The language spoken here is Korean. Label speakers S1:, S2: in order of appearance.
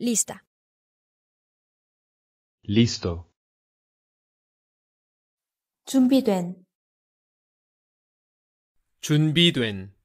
S1: Lista. Listo. 준비된 준비된